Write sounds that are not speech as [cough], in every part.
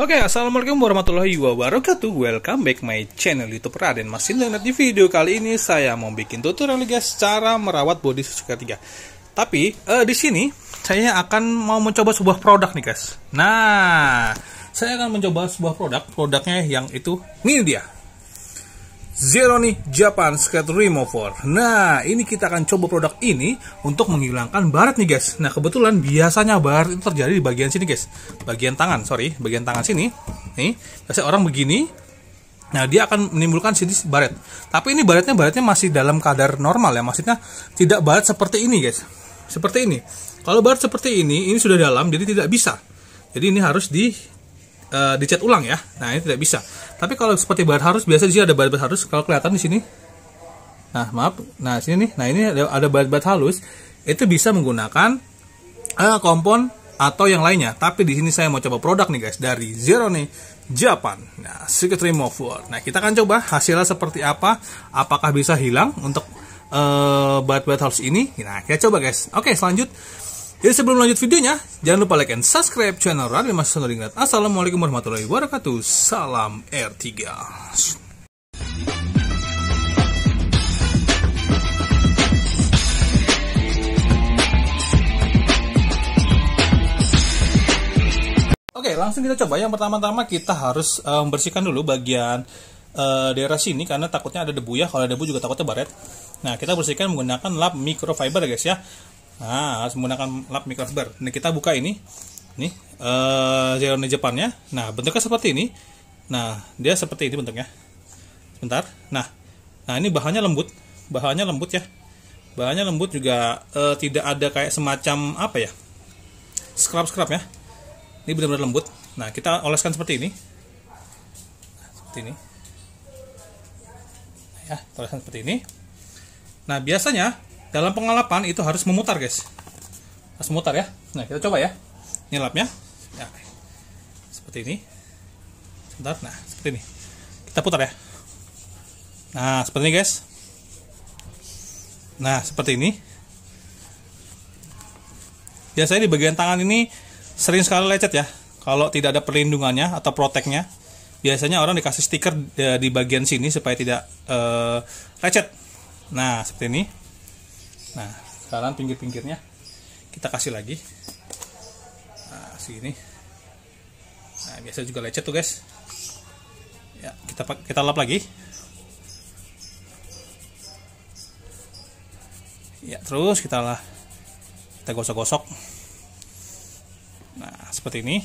Oke, okay, Assalamualaikum warahmatullahi wabarakatuh Welcome back my channel Youtube Raden Mas Internet Di video kali ini saya mau bikin tutorial guys Cara merawat body Suzuka tiga. Tapi, uh, di sini saya akan mau mencoba sebuah produk nih guys Nah, saya akan mencoba sebuah produk Produknya yang itu, ini dia Zero nih Japan Skate Remover. Nah, ini kita akan coba produk ini untuk menghilangkan baret nih guys. Nah, kebetulan biasanya baret itu terjadi di bagian sini guys. Bagian tangan, sorry, bagian tangan sini. Nih, biasanya orang begini. Nah, dia akan menimbulkan sini baret. Tapi ini baratnya, baretnya masih dalam kadar normal ya, maksudnya tidak baret seperti ini guys. Seperti ini. Kalau baret seperti ini, ini sudah dalam jadi tidak bisa. Jadi ini harus di Eh, dicat ulang ya. Nah, ini tidak bisa. Tapi kalau seperti bahan harus biasa di sini ada bahan-bahan halus. Kalau kelihatan di sini. Nah, maaf. Nah, sini nih. Nah, ini ada, ada bahan halus. Itu bisa menggunakan uh, kompon atau yang lainnya. Tapi di sini saya mau coba produk nih guys dari Zero nih Japan. Nah, Secret Remover. Nah, kita akan coba hasilnya seperti apa. Apakah bisa hilang untuk uh, eh, bahan-bahan halus ini? Nah, kita coba guys. Oke, selanjutnya jadi sebelum lanjut videonya, jangan lupa like and subscribe channel Radio Mas Sonoringrat. Assalamualaikum warahmatullahi wabarakatuh. Salam R3. Oke, langsung kita coba. Yang pertama-tama kita harus um, dulu bagian uh, daerah sini karena takutnya ada debu ya. Kalau ada debu juga takutnya baret. Nah, kita bersihkan menggunakan lap microfiber ya, guys ya. Nah, harus menggunakan lap microfiber ini kita buka ini. Nih, eh uh, Jepangnya. Nah, bentuknya seperti ini. Nah, dia seperti ini bentuknya. Sebentar. Nah, nah ini bahannya lembut. Bahannya lembut ya. Bahannya lembut juga uh, tidak ada kayak semacam apa ya? Scrub-scrub ya. Ini benar-benar lembut. Nah, kita oleskan seperti ini. Seperti ini. Nah, ya, oleskan seperti ini. Nah, biasanya dalam pengelapan itu harus memutar guys harus memutar ya nah kita coba ya nyelapnya ya, seperti ini sebentar nah seperti ini kita putar ya nah seperti ini guys nah seperti ini biasanya di bagian tangan ini sering sekali lecet ya kalau tidak ada perlindungannya atau proteknya biasanya orang dikasih stiker eh, di bagian sini supaya tidak uh, lecet nah seperti ini nah sekarang pinggir-pinggirnya kita kasih lagi nah sini nah biasa juga lecet tuh guys ya kita kita lap lagi ya terus kita lah kita gosok-gosok nah seperti ini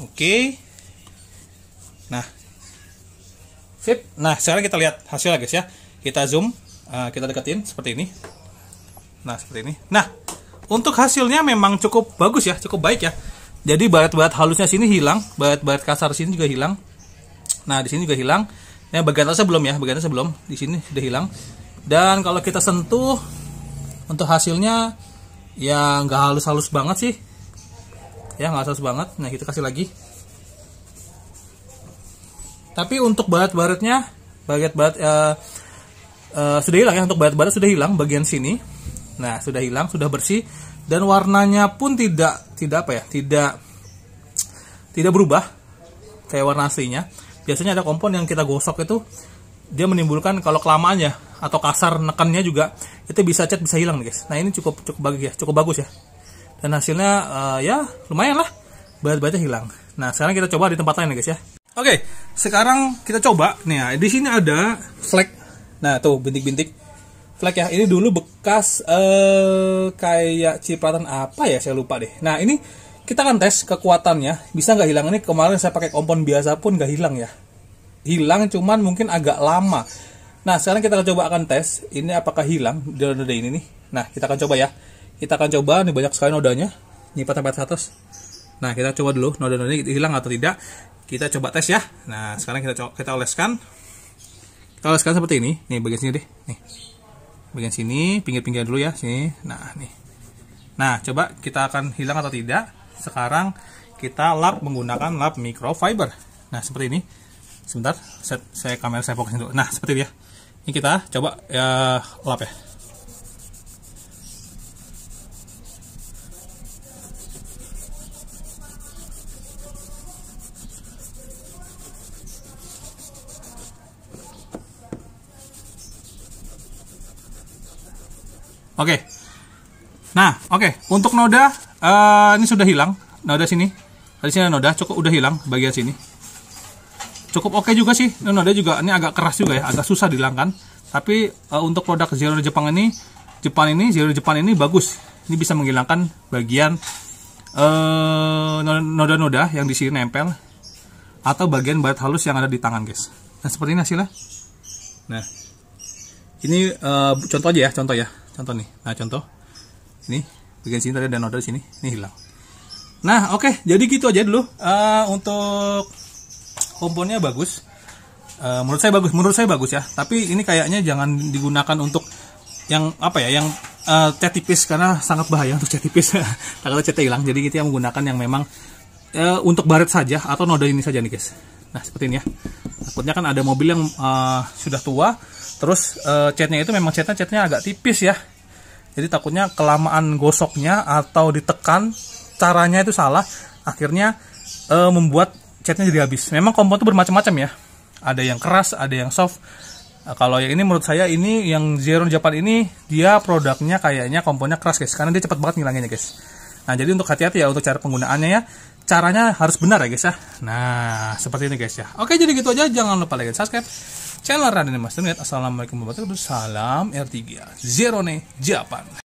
oke nah Sip. Nah, sekarang kita lihat hasilnya guys ya. Kita zoom, uh, kita deketin seperti ini. Nah, seperti ini. Nah, untuk hasilnya memang cukup bagus ya, cukup baik ya. Jadi barat-barat halusnya sini hilang, barat-barat kasar sini juga hilang. Nah, di sini juga hilang. Nah, bagian atasnya belum ya, bagian atasnya belum. Di sini sudah hilang. Dan kalau kita sentuh untuk hasilnya ya nggak halus-halus banget sih. Ya, nggak halus banget. Nah, kita kasih lagi tapi untuk barat-baratnya bagian barat uh, uh, sudah hilang ya untuk barat-barat sudah hilang bagian sini nah sudah hilang sudah bersih dan warnanya pun tidak tidak apa ya tidak tidak berubah kayak warna aslinya biasanya ada kompon yang kita gosok itu dia menimbulkan kalau kelamaan ya atau kasar nekannya juga itu bisa cat bisa hilang nih guys nah ini cukup cukup bagus ya cukup bagus ya dan hasilnya uh, ya lumayan lah Barat-baratnya hilang nah sekarang kita coba di tempat lain nih ya, guys ya Oke, okay, sekarang kita coba nih ya. Di sini ada flag. Nah, tuh bintik-bintik flag ya. Ini dulu bekas eh kayak cipratan apa ya saya lupa deh. Nah, ini kita akan tes kekuatannya. Bisa nggak hilang ini kemarin saya pakai kompon biasa pun nggak hilang ya. Hilang cuman mungkin agak lama. Nah, sekarang kita akan coba akan tes ini apakah hilang di noda ini nih. Nah, kita akan coba ya. Kita akan coba nih banyak sekali nodanya. Nyipat sampai atas. Nah, kita coba dulu noda ini hilang atau tidak kita coba tes ya nah sekarang kita coba, kita oleskan kita oleskan seperti ini nih bagian sini deh nih bagian sini pinggir-pinggir dulu ya sini nah nih nah coba kita akan hilang atau tidak sekarang kita lap menggunakan lap microfiber nah seperti ini sebentar saya, saya kamera saya fokusin dulu nah seperti dia ya. ini kita coba ya lap ya Oke. Okay. Nah, oke, okay. untuk noda uh, ini sudah hilang. Noda sini. Tadi sini noda cukup udah hilang bagian sini. Cukup oke okay juga sih. Ini noda juga ini agak keras juga ya, agak susah dihilangkan. Tapi uh, untuk produk zero Jepang ini, Jepang ini zero Jepang ini bagus. Ini bisa menghilangkan bagian eh, noda-noda uh, yang di sini nempel atau bagian barat halus yang ada di tangan, guys. Nah, seperti ini hasilnya. Nah, ini uh, contoh aja ya, contoh ya contoh nih nah contoh ini bagian sini tadi ada noda di sini ini hilang nah oke okay, jadi gitu aja dulu uh, untuk komponnya bagus uh, menurut saya bagus menurut saya bagus ya tapi ini kayaknya jangan digunakan untuk yang apa ya yang uh, eh, cat tipis karena sangat bahaya untuk cat tipis [laughs] takutnya cat hilang jadi kita gitu ya, menggunakan yang memang uh, untuk baret saja atau noda ini saja nih guys nah seperti ini ya takutnya kan ada mobil yang uh, sudah tua terus e, eh, catnya itu memang catnya catnya agak tipis ya jadi takutnya kelamaan gosoknya atau ditekan caranya itu salah akhirnya e, membuat catnya jadi habis memang kompon itu bermacam-macam ya ada yang keras ada yang soft Nah, kalau yang ini menurut saya ini yang Zero Japan ini dia produknya kayaknya komponnya keras guys karena dia cepat banget ngilanginnya guys. Nah jadi untuk hati-hati ya untuk cara penggunaannya ya caranya harus benar ya guys ya nah seperti ini guys ya oke jadi gitu aja jangan lupa like dan subscribe channel Raden Mas Assalamualaikum warahmatullahi wabarakatuh salam R3 Zero Japan